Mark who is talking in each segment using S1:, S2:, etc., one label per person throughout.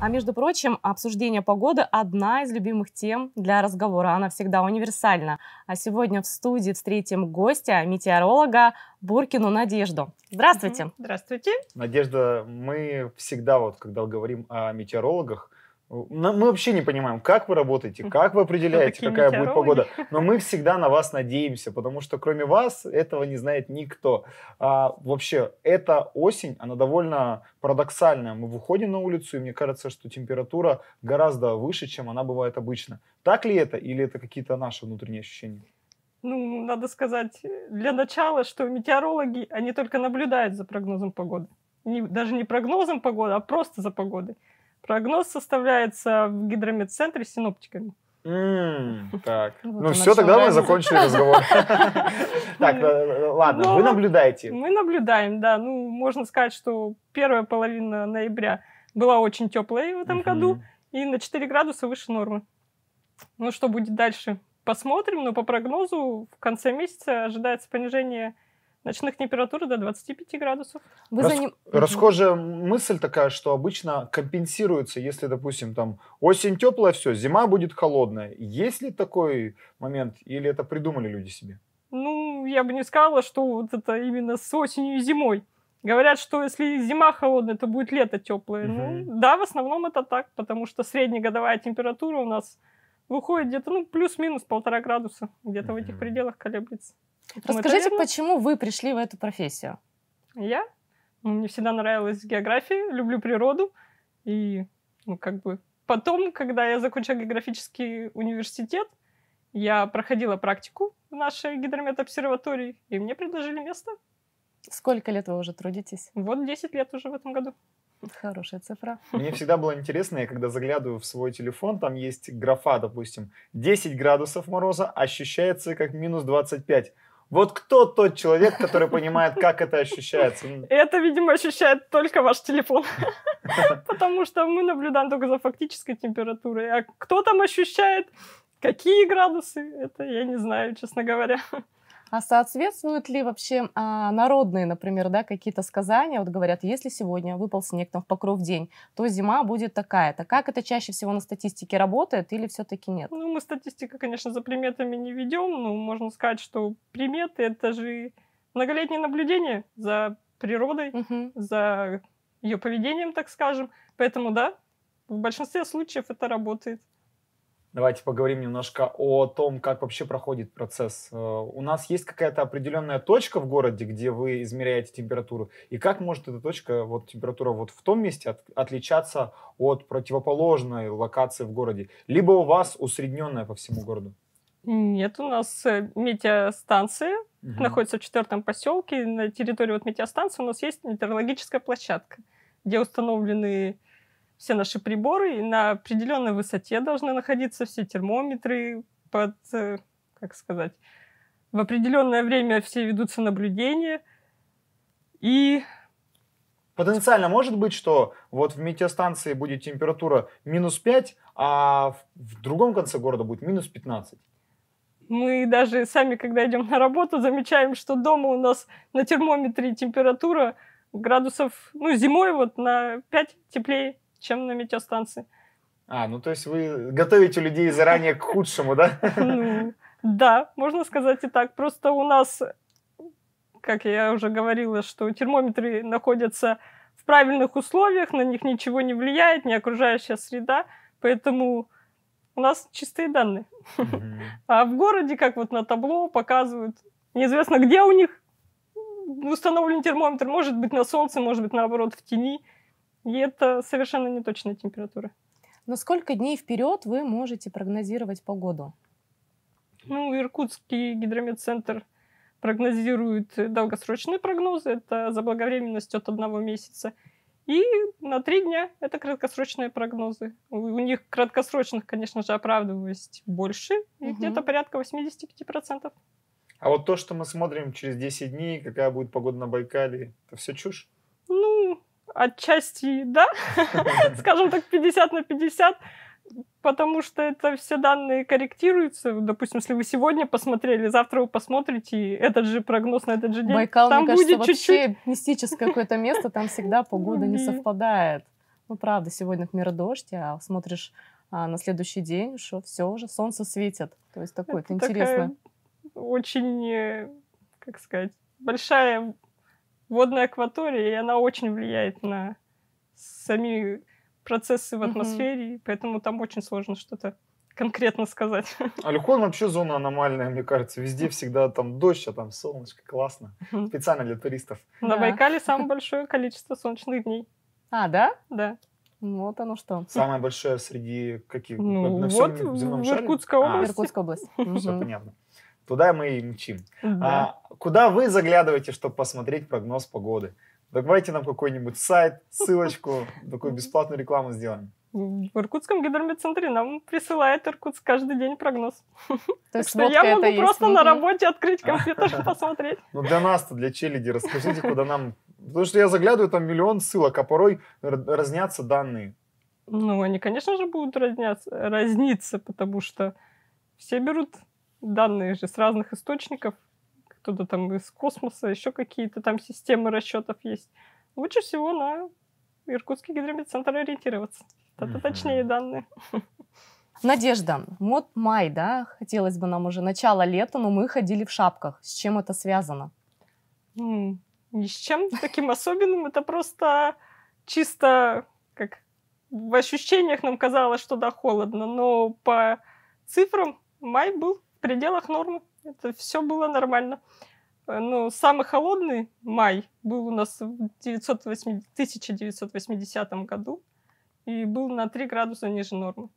S1: А между прочим, обсуждение погоды – одна из любимых тем для разговора. Она всегда универсальна. А сегодня в студии встретим гостя, метеоролога Буркину Надежду. Здравствуйте. Здравствуйте.
S2: Надежда, мы всегда, вот, когда говорим о метеорологах, мы вообще не понимаем, как вы работаете, как вы определяете, какая будет погода. Но мы всегда на вас надеемся, потому что кроме вас этого не знает никто. А, вообще, эта осень, она довольно парадоксальная. Мы выходим на улицу, и мне кажется, что температура гораздо выше, чем она бывает обычно. Так ли это, или это какие-то наши внутренние ощущения?
S3: Ну, надо сказать, для начала, что метеорологи, они только наблюдают за прогнозом погоды. Не, даже не прогнозом погоды, а просто за погодой. Прогноз составляется в гидрометцентре синоптиками.
S2: Mm, так. Вот ну все, тогда мы закончили разговор. Так, э, ладно, вы ну, наблюдаете. Мы
S3: наблюдаем, да. Ну, можно сказать, что первая половина ноября была очень теплой в этом году и на 4 градуса выше нормы. Ну, что будет дальше? Посмотрим, но по прогнозу в конце месяца ожидается понижение Ночных температур до 25 градусов. Вы Рас... заним... Расхожая
S2: мысль такая, что обычно компенсируется, если, допустим, там осень теплая, все, зима будет холодная. Есть ли такой момент, или это придумали люди себе?
S3: Ну, я бы не сказала, что вот это именно с осенью и зимой. Говорят, что если зима холодная, то будет лето теплое. Угу. Ну, да, в основном это так, потому что среднегодовая температура у нас выходит где-то, ну, плюс-минус полтора градуса, где-то угу. в этих пределах колеблется. Расскажите,
S1: почему вы пришли в эту профессию?
S3: Я? Ну, мне всегда нравилась география, люблю природу. И ну, как бы потом, когда я закончила географический университет, я проходила практику в нашей обсерватории и мне предложили место.
S1: Сколько лет вы уже трудитесь? Вот 10 лет уже в этом году. Хорошая цифра.
S2: Мне всегда было интересно, я когда заглядываю в свой телефон, там есть графа, допустим, 10 градусов мороза ощущается как минус 25. Вот кто тот человек, который понимает, как это ощущается?
S3: Это, видимо, ощущает только ваш телефон. Потому что мы наблюдаем только за фактической температурой. А кто там ощущает, какие градусы, это я не знаю, честно говоря.
S1: А соответствуют ли вообще а, народные, например, да, какие-то сказания? Вот говорят, если сегодня выпал снег там в покров день, то зима будет такая-то. Как это чаще всего на статистике работает или все-таки нет? Ну, мы статистика,
S3: конечно, за приметами не ведем, но можно сказать, что приметы — это же многолетнее наблюдение за природой, угу. за ее поведением, так скажем. Поэтому, да, в большинстве случаев это работает.
S2: Давайте поговорим немножко о том, как вообще проходит процесс. Э, у нас есть какая-то определенная точка в городе, где вы измеряете температуру, и как может эта точка, вот температура вот в том месте от, отличаться от противоположной локации в городе? Либо у вас усредненная по всему городу?
S3: Нет, у нас э, метеостанция угу. находится в четвертом поселке. На территории вот метеостанции у нас есть метеорологическая площадка, где установлены все наши приборы на определенной высоте должны находиться, все термометры под, э, как сказать, в определенное время все ведутся наблюдения.
S2: И Потенциально может быть, что вот в метеостанции будет температура минус 5, а в другом конце города будет минус 15. Мы даже сами, когда идем на работу, замечаем, что дома у нас
S3: на термометре температура градусов, ну, зимой вот на 5 теплее, чем на метеостанции.
S2: А, ну то есть вы готовите людей заранее к худшему,
S3: да? Да, можно сказать и так. Просто у нас, как я уже говорила, что термометры находятся в правильных условиях, на них ничего не влияет, не окружающая среда, поэтому у нас чистые данные. А в городе, как вот на табло показывают, неизвестно, где у них
S1: установлен термометр, может быть на солнце, может быть наоборот в тени. И это совершенно не точная температура. Но сколько дней вперед вы можете прогнозировать погоду?
S3: Ну, Иркутский гидрометцентр прогнозирует долгосрочные прогнозы. Это заблаговременность от одного месяца. И на три дня это краткосрочные прогнозы. У них краткосрочных, конечно же, оправдываемость больше, угу. где-то порядка 85%.
S2: А вот то, что мы смотрим через 10 дней, какая будет погода на Байкале, это все чушь? отчасти да,
S3: скажем так, 50 на 50, потому что это все данные корректируются. Допустим, если вы сегодня посмотрели, завтра вы посмотрите, и этот же прогноз на этот же день. Байкал, там мне кажется, будет вообще чуть-чуть...
S1: мистическое какое-то место, там всегда погода не совпадает. Ну, правда, сегодня, например, дождь, а смотришь а на следующий день, что все уже солнце светит. То есть такое, это, это интересно.
S3: Очень, э, как сказать, большая водная акватория, и она очень влияет на сами процессы в атмосфере, mm-hmm. поэтому там очень сложно что-то конкретно сказать.
S2: Алюхон вообще зона аномальная, мне кажется. Везде всегда там дождь, а там солнышко. Классно. Специально для туристов.
S3: На да. Байкале самое большое количество солнечных дней. А, да? Да.
S1: Вот оно что. Самое
S2: большое среди каких? Ну, на всем вот в Иркутской области. А, Иркутская область. Все понятно туда мы и мчим. Угу. А, куда вы заглядываете, чтобы посмотреть прогноз погоды? Давайте нам какой-нибудь сайт, ссылочку, такую бесплатную рекламу сделаем.
S3: В Иркутском гидрометцентре нам присылает Иркутск каждый день прогноз. То есть так что я могу просто на работе открыть компьютер и посмотреть.
S2: Ну для нас-то, для челяди, расскажите, куда нам... Потому что я заглядываю, там миллион ссылок, а порой разнятся данные.
S3: Ну, они, конечно же, будут разняться, разниться, потому что все берут данные же с разных источников, кто-то там из космоса, еще какие-то там системы расчетов есть. Лучше всего на Иркутский гидрометцентр ориентироваться. Это точнее данные.
S1: Надежда, мод май, да, хотелось бы нам уже начало лета, но мы ходили в шапках. С чем это связано?
S3: м ни с чем таким особенным. Это просто чисто как в ощущениях нам казалось, что да, холодно, но по цифрам май был в пределах нормы. Это все было нормально. Э, Но ну, самый холодный май был у нас в 1980 году и был на 3 градуса ниже нормы.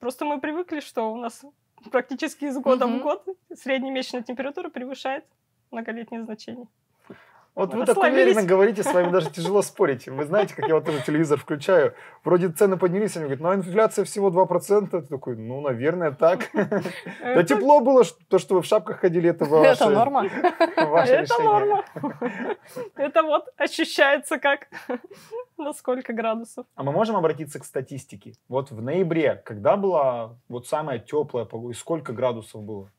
S3: Просто мы привыкли, что у нас практически из года mm-hmm. в год среднемесячная температура превышает многолетние значения.
S2: Вот вы так уверенно говорите, с вами даже тяжело спорить. Вы знаете, как я вот тоже телевизор включаю, вроде цены поднялись, они говорят, ну инфляция всего 2%. Ты такой, ну, наверное, так. Да тепло было, то, что вы в шапках ходили, это ваше Это норма.
S3: Это норма. Это вот ощущается как на сколько градусов.
S2: А мы можем обратиться к статистике? Вот в ноябре, когда была вот самая теплая погода, сколько градусов было?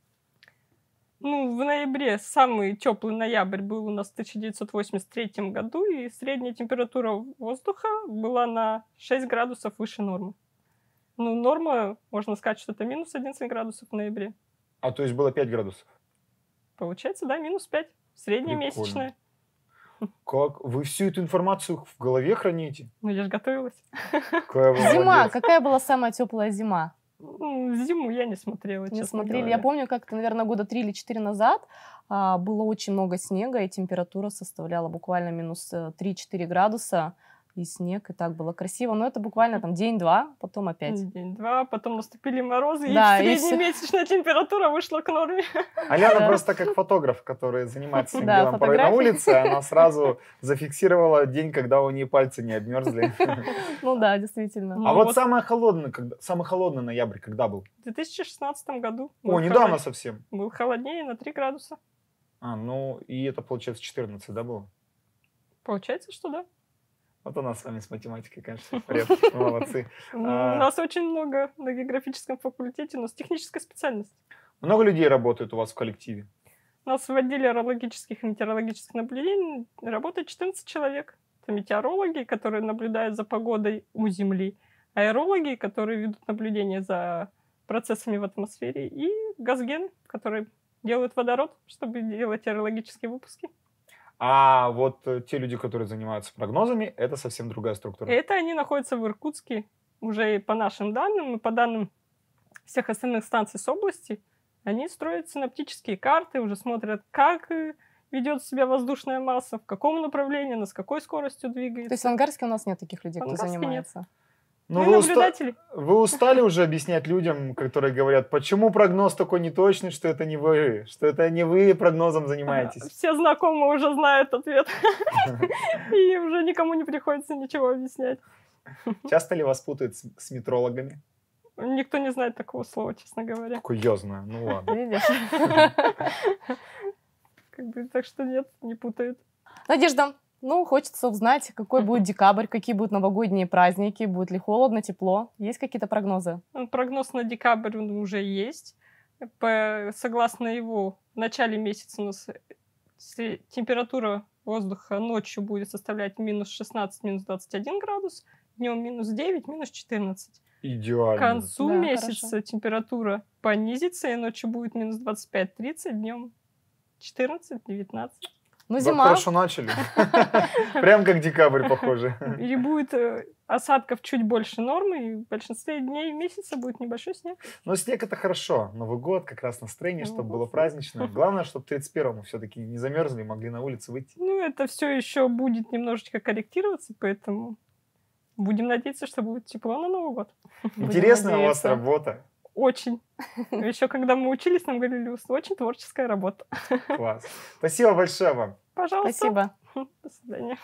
S3: Ну, в ноябре самый теплый ноябрь был у нас в 1983 году, и средняя температура воздуха была на 6 градусов выше нормы. Ну, норма, можно сказать, что это минус 11 градусов в ноябре.
S2: А то есть было 5 градусов?
S3: Получается, да, минус 5. Средняя месячная.
S2: Как? Вы всю эту информацию в голове храните?
S1: Ну, я же готовилась.
S2: Какая зима.
S1: Какая была самая теплая зима? Ну, зиму я не смотрела, не смотрели. Говоря. Я помню, как-то, наверное, года три или четыре назад а, было очень много снега, и температура составляла буквально минус 3-4 э, градуса и снег, и так было красиво. Но это буквально там день-два, потом опять. День-два, потом наступили морозы, да, и среднемесячная
S3: все... температура вышла к норме. Аляна да. просто
S2: как фотограф, который занимается своим да, делом порой на улице, она сразу зафиксировала день, когда у нее пальцы не обмерзли.
S3: Ну да, действительно. Ну а вот, вот
S2: самое холодное, когда, самый холодный ноябрь когда был?
S3: В 2016 году. О, недавно совсем. Был холоднее на 3 градуса.
S2: А, ну и это получается 14, да, было?
S3: Получается, что да.
S2: Вот у нас с вами с математикой, конечно, пред, молодцы. Ну, а, у нас
S3: очень много на географическом факультете, но с технической специальностью.
S2: Много людей работает у вас в коллективе?
S3: У нас в отделе аэрологических и метеорологических наблюдений работает 14 человек. Это метеорологи, которые наблюдают за погодой у Земли, аэрологи, которые ведут наблюдение за процессами в атмосфере, и газген, который делают водород, чтобы делать аэрологические выпуски.
S2: А вот э, те люди, которые занимаются прогнозами, это совсем другая структура.
S3: Это они находятся в Иркутске уже и по нашим данным, и по данным всех остальных станций с области. Они строят синаптические карты, уже смотрят, как э, ведет себя воздушная масса, в каком направлении, она с какой скоростью двигается. То
S1: есть в Ангарске у нас нет таких людей, кто занимается? Нет.
S3: Ну, вы, уста...
S2: вы устали уже объяснять людям, которые говорят, почему прогноз такой неточный, что это не вы, что это не вы прогнозом занимаетесь.
S3: Все знакомые уже знают ответ. И уже никому не приходится ничего объяснять.
S2: Часто ли вас путают с метрологами?
S3: Никто не знает такого слова, честно говоря. Такое я знаю, ну ладно. Как бы, так что нет, не путают.
S1: Надежда, ну, хочется узнать, какой будет декабрь, какие будут новогодние праздники, будет ли холодно, тепло. Есть какие-то прогнозы?
S3: Ну, прогноз на декабрь уже есть. согласно его, в начале месяца у нас э, э, температура воздуха ночью будет составлять минус 16, минус 21 градус, днем минус 9, минус 14.
S2: Идеально. К концу да, месяца
S3: хорошо. температура понизится, и ночью будет минус 25-30, днем 14-19. Ну, зима. Хорошо
S2: начали. Прям как декабрь, похоже.
S3: Или будет э, осадков чуть больше нормы, и в большинстве дней месяца будет небольшой снег.
S2: Но снег это хорошо. Новый год, как раз настроение, чтобы было празднично. Главное, чтобы 31-му все-таки не замерзли, могли на улице выйти.
S3: Ну, это все еще будет немножечко корректироваться, поэтому будем надеяться, что будет тепло на Новый год. Интересная у вас работа. Очень. Еще когда мы учились нам на Галилеус, очень творческая работа.
S2: Класс. Спасибо большое вам.
S3: Пожалуйста. Спасибо. До свидания.